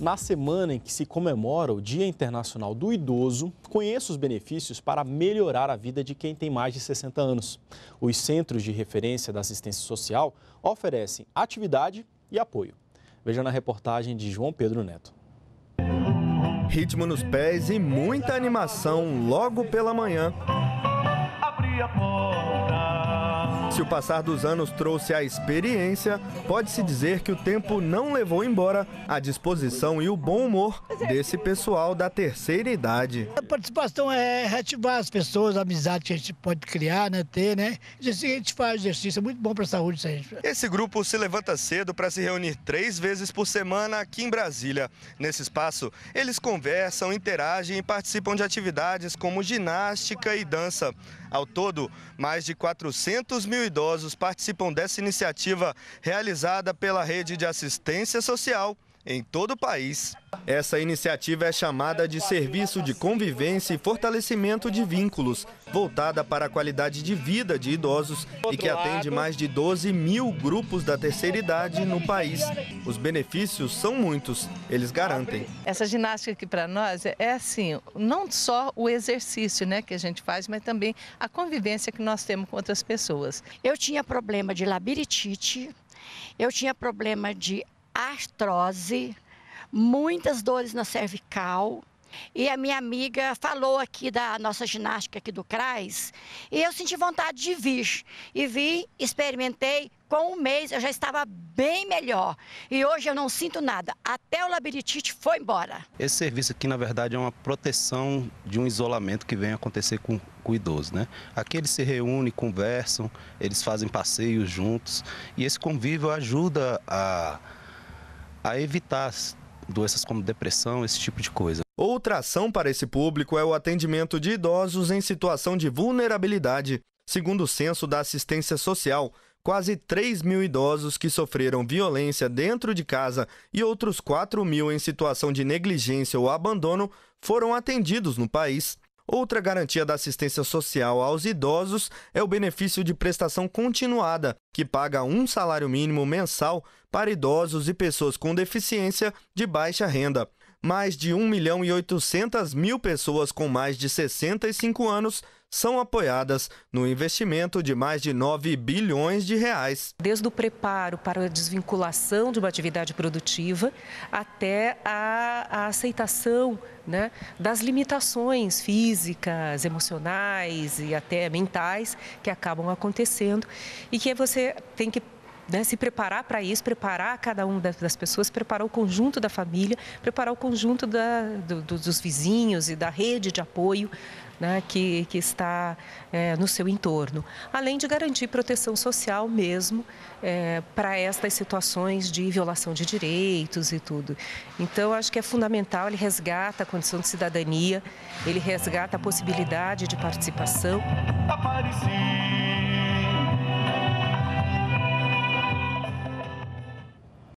Na semana em que se comemora o Dia Internacional do Idoso, conheça os benefícios para melhorar a vida de quem tem mais de 60 anos. Os Centros de Referência da Assistência Social oferecem atividade e apoio. Veja na reportagem de João Pedro Neto. Ritmo nos pés e muita animação logo pela manhã. Abri a porta. Se o passar dos anos trouxe a experiência, pode-se dizer que o tempo não levou embora a disposição e o bom humor desse pessoal da terceira idade. A participação é reativar as pessoas, a amizade que a gente pode criar, né, ter, né? A gente faz exercício, é muito bom para a saúde. Gente. Esse grupo se levanta cedo para se reunir três vezes por semana aqui em Brasília. Nesse espaço, eles conversam, interagem e participam de atividades como ginástica e dança. Ao todo, mais de 400 mil mil idosos participam dessa iniciativa realizada pela Rede de Assistência Social em todo o país. Essa iniciativa é chamada de Serviço de Convivência e Fortalecimento de Vínculos, voltada para a qualidade de vida de idosos e que atende mais de 12 mil grupos da terceira idade no país. Os benefícios são muitos, eles garantem. Essa ginástica aqui para nós é, é assim, não só o exercício né, que a gente faz, mas também a convivência que nós temos com outras pessoas. Eu tinha problema de labirintite, eu tinha problema de artrose, muitas dores na cervical. E a minha amiga falou aqui da nossa ginástica aqui do CRAS, e eu senti vontade de vir. E vi, experimentei, com um mês eu já estava bem melhor. E hoje eu não sinto nada. Até o labirintite foi embora. Esse serviço aqui, na verdade, é uma proteção de um isolamento que vem acontecer com, com o idoso, né? Aqui eles se reúnem, conversam, eles fazem passeios juntos. E esse convívio ajuda a a evitar doenças como depressão, esse tipo de coisa. Outra ação para esse público é o atendimento de idosos em situação de vulnerabilidade. Segundo o Censo da Assistência Social, quase 3 mil idosos que sofreram violência dentro de casa e outros 4 mil em situação de negligência ou abandono foram atendidos no país. Outra garantia da assistência social aos idosos é o benefício de prestação continuada, que paga um salário mínimo mensal para idosos e pessoas com deficiência de baixa renda mais de 1 milhão e 800 mil pessoas com mais de 65 anos são apoiadas no investimento de mais de 9 bilhões de reais. Desde o preparo para a desvinculação de uma atividade produtiva até a, a aceitação né, das limitações físicas, emocionais e até mentais que acabam acontecendo e que você tem que né, se preparar para isso, preparar cada uma das pessoas, preparar o conjunto da família, preparar o conjunto da, do, dos vizinhos e da rede de apoio né, que, que, está é, no seu entorno. Além de garantir proteção social mesmo é, para estas situações de violação de direitos e tudo. Então, acho que é fundamental, ele resgata a condição de cidadania, ele resgata a possibilidade de participação. Aparecida.